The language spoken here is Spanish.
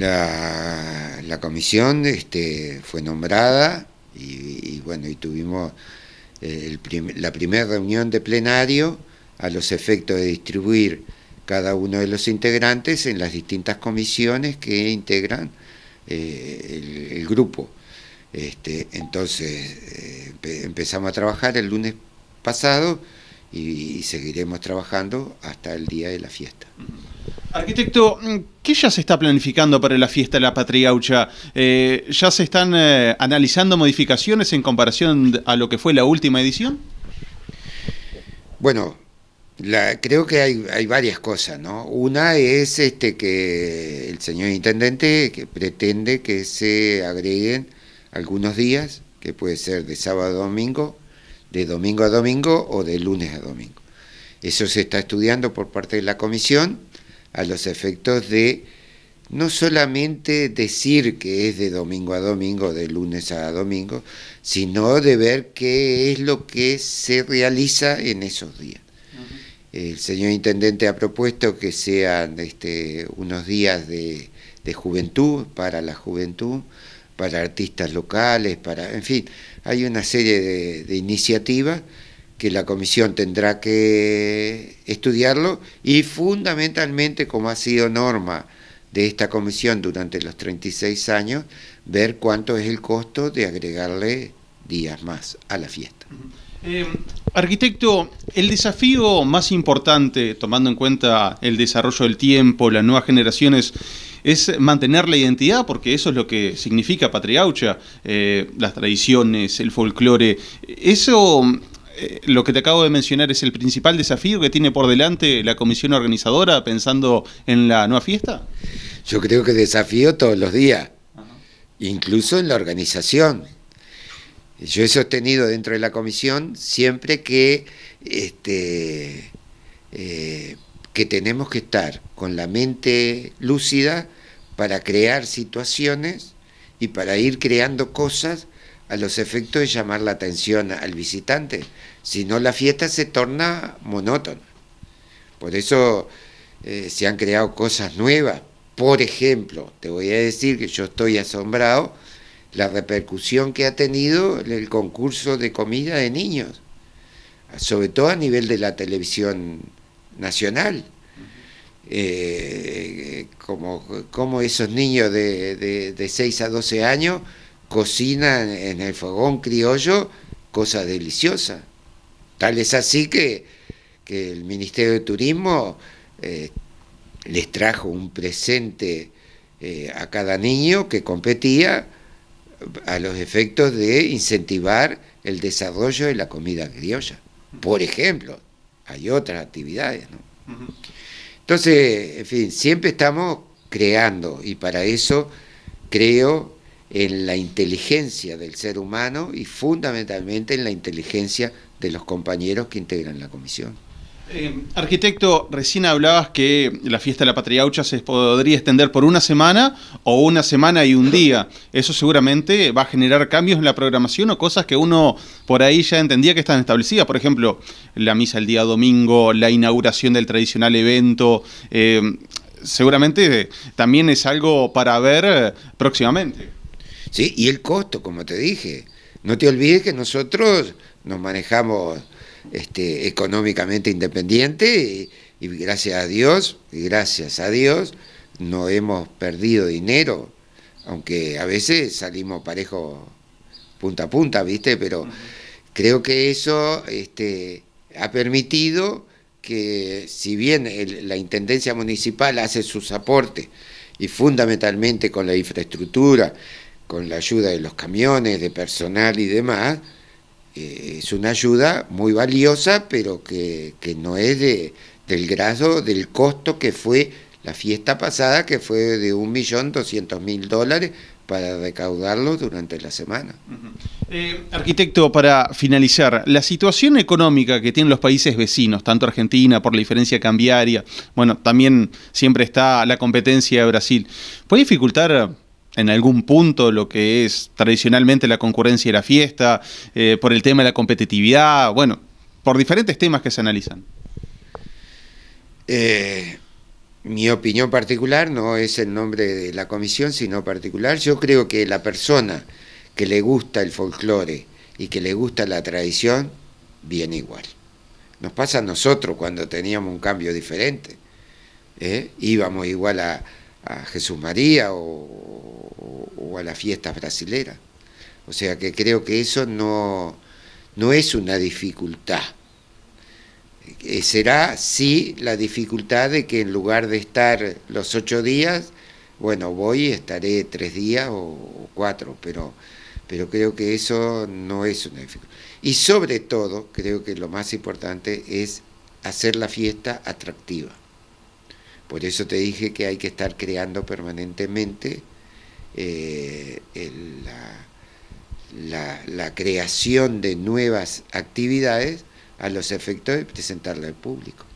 La, comisión este, fue nombrada y, bueno, y tuvimos eh, la primera reunión de plenario a los efectos de distribuir cada uno de los integrantes en las distintas comisiones que integran eh, el, grupo. Este, entonces eh, empezamos a trabajar el lunes pasado y, seguiremos trabajando hasta el día de la fiesta. Arquitecto, ¿qué ya se está planificando para la fiesta de la Patriaucha? Eh, ¿Ya se están eh, analizando modificaciones en comparación a lo que fue la última edición? Bueno, la, creo que hay, hay, varias cosas, ¿no? Una es este que el señor intendente que pretende que se agreguen algunos días, que puede ser de sábado a domingo, de domingo a domingo o de lunes a domingo. Eso se está estudiando por parte de la comisión a los efectos de no solamente decir que es de domingo a domingo, de lunes a domingo, sino de ver qué es lo que se realiza en esos días. El señor intendente ha propuesto que sean este, unos días de, de juventud para la juventud, para artistas locales, para, en fin, hay una serie de, iniciativas que la comisión tendrá que estudiarlo y fundamentalmente, como ha sido norma de esta comisión durante los 36 años, ver cuánto es el costo de agregarle días más a la fiesta. Eh, arquitecto, el desafío más importante, tomando en cuenta el desarrollo del tiempo, las nuevas generaciones, es mantener la identidad, porque eso es lo que significa Patria eh, las tradiciones, el folclore. Eso eh, lo que te acabo de mencionar es el principal desafío que tiene por delante la comisión organizadora pensando en la nueva fiesta? Yo creo que desafío todos los días, incluso en la organización. Yo he sostenido dentro de la comisión siempre que este, eh, que tenemos que estar con la mente lúcida para crear situaciones y para ir creando cosas a los efectos de llamar la atención al visitante. Si no, la fiesta se torna monótona. Por eso eh, se han creado cosas nuevas. Por ejemplo, te voy a decir que yo estoy asombrado la repercusión que ha tenido el concurso de comida de niños, sobre todo a nivel de la televisión nacional. Eh, como, como, esos niños de, 6 a 12 años cocinan en el fogón criollo cosas deliciosas. Tal es así que, que el Ministerio de Turismo eh, les trajo un presente eh, a cada niño que competía a los efectos de incentivar el desarrollo de la comida criolla, por ejemplo hay otras actividades. Entonces, en fin, siempre estamos creando y para eso creo en la inteligencia del ser humano y fundamentalmente en la inteligencia de los compañeros que integran la comisión. Eh, arquitecto, recién hablabas que la fiesta de la Patria se podría extender por una semana o una semana y un día. Eso seguramente va a generar cambios en la programación o cosas que uno por ahí ya entendía que están establecidas. Por ejemplo, la misa el día domingo, la inauguración del tradicional evento. Eh, seguramente también es algo para ver eh, próximamente. Sí, y el costo, como te dije. No te olvides que nosotros nos manejamos este, económicamente independiente y, gracias a Dios, y gracias a Dios, no hemos perdido dinero, aunque a veces salimos parejos punta a punta, ¿viste? Pero creo que eso este, ha permitido que si bien la Intendencia Municipal hace sus aportes y fundamentalmente con la infraestructura, con la ayuda de los camiones, de personal y demás, eh, es una ayuda muy valiosa, pero que, no es de, del grado, del costo que fue la fiesta pasada, que fue de 1.200.000 dólares para recaudarlo durante la semana. Eh, arquitecto, para finalizar, la situación económica que tienen los países vecinos, tanto Argentina por la diferencia cambiaria, bueno, también siempre está la competencia de Brasil, ¿puede dificultar en algún punto lo que es tradicionalmente la concurrencia y la fiesta, eh, por el tema de la competitividad, bueno, por diferentes temas que se analizan? Eh, mi opinión particular no es el nombre de la comisión, sino particular. Yo creo que la persona que le gusta el folclore y que le gusta la tradición, viene igual. Nos pasa a nosotros cuando teníamos un cambio diferente. ¿eh? Íbamos igual a Jesús María o o a las fiestas brasileras. O sea que creo que eso no, no es una dificultad. Eh, será sí la dificultad de que en lugar de estar los ocho días, bueno, voy y estaré tres días o, cuatro, pero, pero creo que eso no es una dificultad. Y sobre todo, creo que lo más importante es hacer la fiesta atractiva. Por eso te dije que hay que estar creando permanentemente eh, la, la, creación de nuevas actividades a los efectos de presentarla al público.